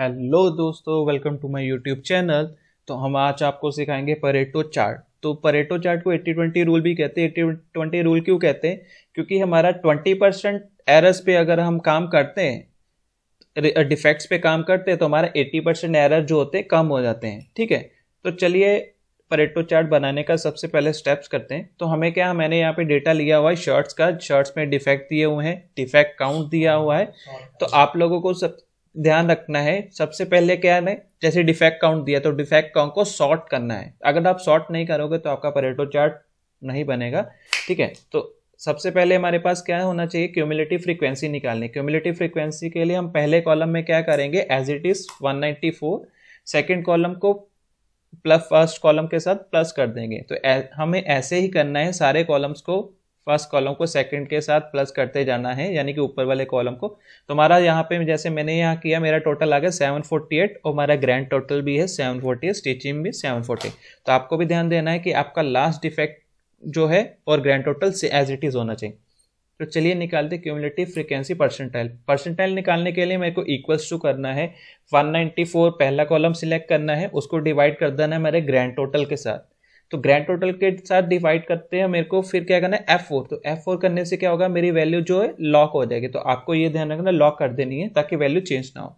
hello दोस्तों welcome to my YouTube channel तो हम आज आपको सिखाएंगे परेटो चार्ट तो परेटो चार्ट को 80 20 रूल भी कहते हैं 80 20 रूल क्यों कहते हैं क्योंकि हमारा 20 परसेंट एरर्स पे अगर हम काम करते हैं डिफेक्ट्स uh, पे काम करते हैं तो हमारा 80 परसेंट एरर जो होते हैं कम हो जाते हैं ठीक है तो चलिए परेटो चार्ट बनाने का सबसे पहले स्टेप्स करते हैं तो हमें क्या मैंने यहाँ पे डेटा लिया हुआ है शर्ट्स का शर्ट्स में डिफेक्ट दिए हुए हैं डिफेक्ट काउंट दिया हुआ है तो आप लोगों को सब ध्यान रखना है सबसे पहले क्या है जैसे डिफेक्ट काउंट दिया तो डिफेक्ट काउंट को सॉर्ट करना है अगर आप सॉर्ट नहीं करोगे तो आपका परेटो चार्ट नहीं बनेगा ठीक है तो सबसे पहले हमारे पास क्या होना चाहिए क्यूमुलेटिव फ्रीक्वेंसी निकालनी क्यूमुलेटिव फ्रीक्वेंसी के लिए हम पहले कॉलम में क्या करेंगे as it is 194 second column को प्लस फर्स्ट कॉलम के साथ प्लस कर देंगे तो हमें ऐसे ही करना है सारे कॉलम्स को फर्स्ट कॉलम को सेकंड के साथ प्लस करते जाना है यानी कि ऊपर वाले कॉलम को तो हमारा यहाँ पे जैसे मैंने यहाँ किया मेरा टोटल आ गया सेवन फोर्टी एट और हमारा ग्रैंड टोटल भी है सेवन फोर्टी एट स्टिचिंग भी सेवन फोर्टी तो आपको भी ध्यान देना है कि आपका लास्ट डिफेक्ट जो है और ग्रैंड टोटल से एज इट इज़ होना चाहिए तो चलिए निकालते क्यूमुलेटिव फ्रिक्वेंसी परसेंटाइल परसेंटाइल निकालने के लिए मेरे को इक्वल्स टू करना है फोर पहला कॉलम सिलेक्ट करना है उसको डिवाइड कर देना है मेरे ग्रैंड टोटल के साथ तो ग्रैंड टोटल के साथ डिवाइड करते हैं मेरे को फिर क्या करना है एफ फोर तो एफ फोर करने से क्या होगा मेरी वैल्यू जो है लॉक हो जाएगी तो आपको ये ध्यान रखना लॉक कर देनी है ताकि वैल्यू चेंज ना हो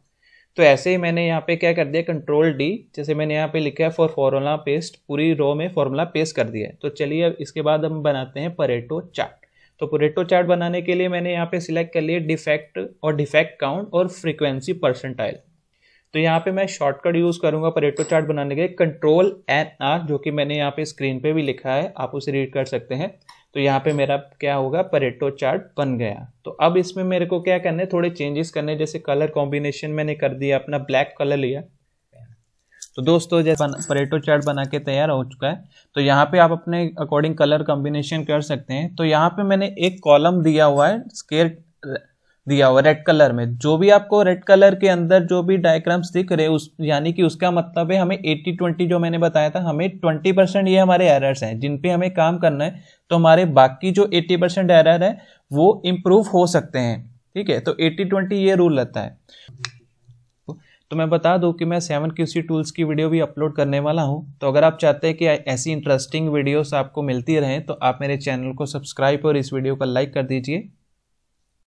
तो ऐसे ही मैंने यहाँ पे क्या कर दिया कंट्रोल डी जैसे मैंने यहाँ पे लिखा है फॉर फॉर्मूला पेस्ट पूरी रो में फॉर्मूला पेस्ट कर दिया है तो चलिए अब इसके बाद हम बनाते हैं परेटो चार्ट तो परेटो चार्ट बनाने के लिए मैंने यहाँ पे सिलेक्ट कर लिए डिफेक्ट और डिफेक्ट काउंट और फ्रीक्वेंसी परसेंटाइल तो यहाँ पे मैं शॉर्टकट यूज़ करूंगा परेटो चार्ट बनाने के कंट्रोल एन आर जो कि मैंने यहाँ पे स्क्रीन पे भी लिखा है आप उसे रीड कर सकते हैं तो यहाँ पे मेरा क्या होगा परेटो चार्ट बन गया तो अब इसमें मेरे को क्या करना है थोड़े चेंजेस करने जैसे कलर कॉम्बिनेशन मैंने कर दिया अपना ब्लैक कलर लिया तो दोस्तों जैसे परेटो चार्ट बना के तैयार हो चुका है तो यहाँ पे आप अपने अकॉर्डिंग कलर कॉम्बिनेशन कर सकते हैं तो यहाँ पे मैंने एक कॉलम दिया हुआ है स्केयर दिया हुआ रेड कलर में जो भी आपको रेड कलर के अंदर जो भी डायग्राम्स दिख रहे उस यानी कि उसका मतलब है हमें एट्टी ट्वेंटी जो मैंने बताया था हमें ट्वेंटी परसेंट ये हमारे एरर्स हैं जिन पे हमें काम करना है तो हमारे बाकी जो एट्टी परसेंट एरर है वो इम्प्रूव हो सकते हैं ठीक है तो एट्टी ट्वेंटी ये रूल रहता है तो मैं बता दूं कि मैं सेवन क्यूसी टूल्स की वीडियो भी अपलोड करने वाला हूं तो अगर आप चाहते हैं कि ऐसी इंटरेस्टिंग वीडियोस आपको मिलती रहें तो आप मेरे चैनल को सब्सक्राइब और इस वीडियो का लाइक कर दीजिए